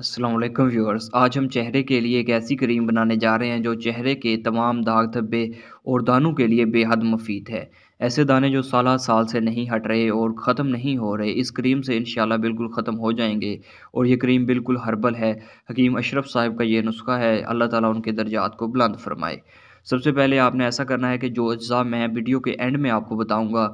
Aslam viewers आज हम चेहरे के लिए एक ऐसी क्रीम बनाने जा रहे हैं जो चेहरे के तमाम दाग धब्बे और दानों के लिए बेहद मुफीद है ऐसे दाने जो साल साल से नहीं हट रहे और ख़त्म नहीं हो रहे इस क्रीम से इन बिल्कुल ख़त्म हो जाएंगे और ये क्रीम बिल्कुल हर्बल है हकीम अशरफ साहब का ये नुस्खा है अल्लाह ताली उनके दर्जात को बुलंद फरमाए सबसे पहले आपने ऐसा करना है कि जो अज्जा मैं वीडियो के एंड में आपको बताऊँगा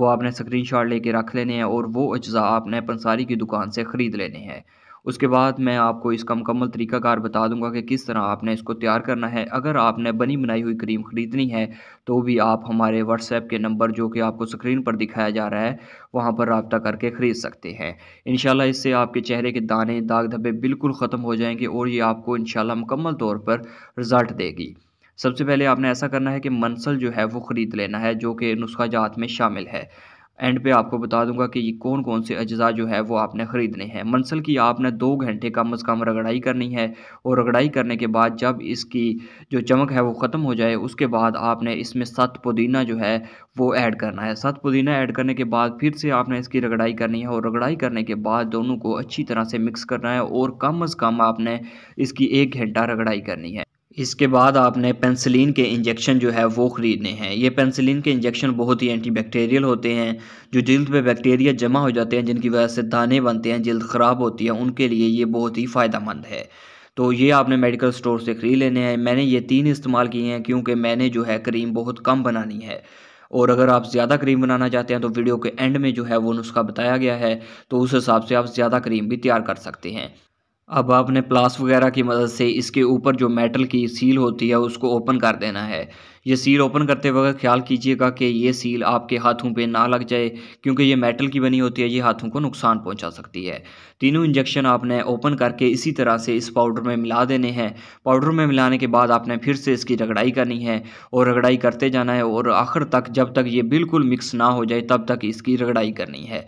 वो आपने स्क्रीन शॉट लेके रख लेने हैं और वो अज्जा आपने पंसारी की दुकान से ख़रीद लेने हैं उसके बाद मैं आपको इसका मुकम्मल तरीकाकार बता दूंगा कि किस तरह आपने इसको तैयार करना है अगर आपने बनी बनाई हुई क्रीम ख़रीदनी है तो भी आप हमारे व्हाट्सएप के नंबर जो कि आपको स्क्रीन पर दिखाया जा रहा है वहाँ पर रबता करके ख़रीद सकते हैं इन इससे आपके चेहरे के दाने दाग धब्बे बिल्कुल ख़त्म हो जाएंगे और ये आपको इन मुकम्मल तौर पर रिज़ल्ट देगी सबसे पहले आपने ऐसा करना है कि मंसल जो है वो ख़रीद लेना है जो कि नुस्खा जात में शामिल है एंड पे आपको बता दूंगा कि ये कौन कौन से अज्जा जो है वो आपने ख़रीदने हैं मंसल की आपने दो घंटे कम अज़ कम रगड़ाई करनी है और रगड़ाई करने के बाद जब इसकी जो चमक है वो ख़त्म हो जाए उसके बाद आपने इसमें सत पुदीना जो है वो ऐड करना है सत पुदीना ऐड करने के बाद फिर से आपने इसकी रगड़ाई करनी है और रगड़ाई करने के बाद दोनों को अच्छी तरह से मिक्स करना है और कम अज़ कम आपने इसकी एक घंटा रगड़ाई करनी है इसके बाद आपने पेंसिलिन के इंजेक्शन जो है वो ख़रीदने हैं ये पेंसिलिन के इंजेक्शन बहुत ही एंटी होते हैं जो जल्द पे बैक्टीरिया जमा हो जाते हैं जिनकी वजह से दाने बनते हैं जल्द ख़राब होती है उनके लिए ये बहुत ही फ़ायदा है तो ये आपने मेडिकल स्टोर से ख़रीद लेने हैं मैंने ये तीन इस्तेमाल किए हैं क्योंकि मैंने जो है क्रीम बहुत कम बनानी है और अगर आप ज़्यादा क्रीम बनाना चाहते हैं तो वीडियो के एंड में जो है वो नुस्खा बताया गया है तो उस हिसाब से आप ज़्यादा क्रीम भी तैयार कर सकते हैं अब आपने प्लास वगैरह की मदद से इसके ऊपर जो मेटल की सील होती है उसको ओपन कर देना है ये सील ओपन करते वक्त ख्याल कीजिएगा कि ये सील आपके हाथों पे ना लग जाए क्योंकि ये मेटल की बनी होती है ये हाथों को नुकसान पहुंचा सकती है तीनों इंजेक्शन आपने ओपन करके इसी तरह से इस पाउडर में मिला देने हैं पाउडर में मिलाने के बाद आपने फिर से इसकी रगड़ाई करनी है और रगड़ाई करते जाना है और आखिर तक जब तक ये बिल्कुल मिक्स ना हो जाए तब तक इसकी रगड़ाई करनी है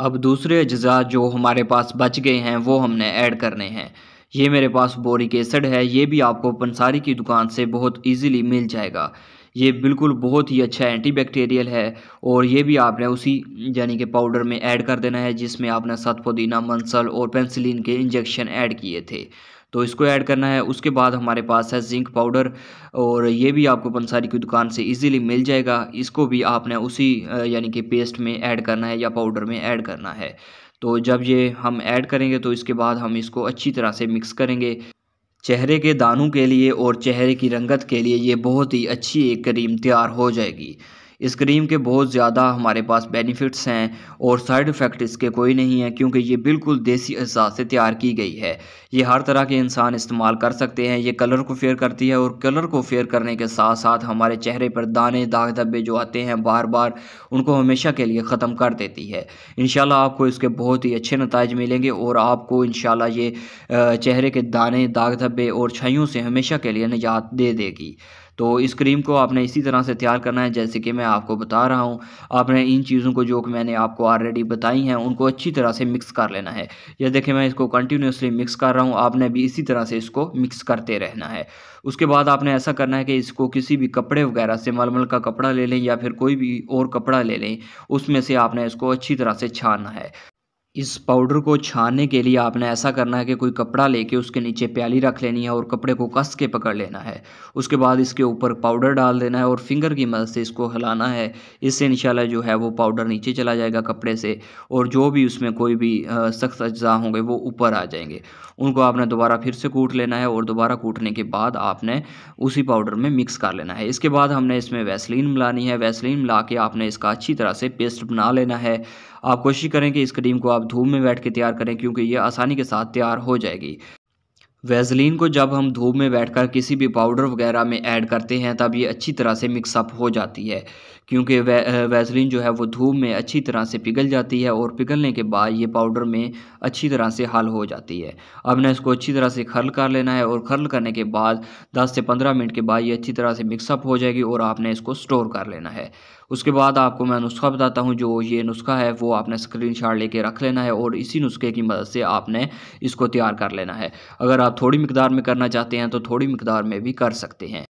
अब दूसरे अज्जा जो हमारे पास बच गए हैं वो हमने ऐड करने हैं ये मेरे पास बोरिक एसड है ये भी आपको पंसारी की दुकान से बहुत इजीली मिल जाएगा ये बिल्कुल बहुत ही अच्छा एंटीबैक्टीरियल है और ये भी आपने उसी यानी कि पाउडर में ऐड कर देना है जिसमें आपने सतपुदीना मंसल और पेंसिलिन के इंजेक्शन ऐड किए थे तो इसको ऐड करना है उसके बाद हमारे पास है जिंक पाउडर और ये भी आपको पंसारी की दुकान से इजीली मिल जाएगा इसको भी आपने उसी यानी कि पेस्ट में ऐड करना है या पाउडर में ऐड करना है तो जब ये हम ऐड करेंगे तो इसके बाद हम इसको अच्छी तरह से मिक्स करेंगे चेहरे के दानों के लिए और चेहरे की रंगत के लिए ये बहुत ही अच्छी एक क्रीम तैयार हो जाएगी इस क्रीम के बहुत ज़्यादा हमारे पास बेनिफिट्स हैं और साइड इफ़ेक्ट इसके कोई नहीं है क्योंकि ये बिल्कुल देसी अज्जा से तैयार की गई है ये हर तरह के इंसान इस्तेमाल कर सकते हैं ये कलर को फेयर करती है और कलर को फेयर करने के साथ साथ हमारे चेहरे पर दाने दाग धब्बे जो आते हैं बार बार उनको हमेशा के लिए ख़त्म कर देती है इन आपको इसके बहुत ही अच्छे नतज मिलेंगे और आपको इन ये चेहरे के दाने दाग धब्बे और छाइयों से हमेशा के लिए निजात दे देगी तो इस क्रीम को आपने इसी तरह से तैयार करना है जैसे कि मैं आपको बता रहा हूँ आपने इन चीज़ों को जो कि मैंने आपको ऑलरेडी बताई हैं उनको अच्छी तरह से मिक्स कर लेना है यह देखें मैं इसको कंटिन्यूसली मिक्स कर रहा हूँ आपने भी इसी तरह से इसको मिक्स करते रहना है उसके बाद आपने ऐसा करना है कि इसको किसी भी कपड़े वगैरह से मलमल का कपड़ा ले लें या फिर कोई भी और कपड़ा ले लें उसमें से आपने इसको अच्छी तरह से छानना है इस पाउडर को छानने के लिए आपने ऐसा करना है कि कोई कपड़ा लेके उसके नीचे प्याली रख लेनी है और कपड़े को कस के पकड़ लेना है उसके बाद इसके ऊपर पाउडर डाल देना है और फिंगर की मदद से इसको हिलाना है इससे इंशाल्लाह जो है वो पाउडर नीचे चला जाएगा कपड़े से और जो भी उसमें कोई भी सख्त अज्जा होंगे वो ऊपर आ जाएंगे उनको आपने दोबारा फिर से कूट लेना है और दोबारा कूटने के बाद आपने उसी पाउडर में मिक्स कर लेना है इसके बाद हमने इसमें वैसलिन मिलानी है वैसलिन मिला के आपने इसका अच्छी तरह से पेस्ट बना लेना है आप कोशिश करें कि इस क्रीम को आप धूप में बैठ के तैयार करें क्योंकि ये आसानी के साथ तैयार हो जाएगी वेजलिन को जब हम धूप में बैठकर किसी भी पाउडर वगैरह में ऐड करते हैं तब ये अच्छी तरह से मिक्सअप हो जाती है क्योंकि वे, वेजलिन जो है वो धूप में अच्छी तरह से पिघल जाती है और पिघलने के बाद ये पाउडर में अच्छी तरह से हल हो जाती है अब ना इसको अच्छी तरह से खरल कर लेना है और खर्ल करने के बाद 10 से 15 मिनट के बाद ये अच्छी तरह से मिक्सअप हो जाएगी और आपने इसको स्टोर कर लेना है उसके बाद आपको मैं नुस्खा बताता हूँ जो ये नुस्खा है वो आपने स्क्रीन शॉट लेके रख लेना है और इसी नुस्खे की मदद से आपने इसको तैयार कर लेना है अगर आप थोड़ी मकदार में करना चाहते हैं तो थोड़ी मकदार में भी कर सकते हैं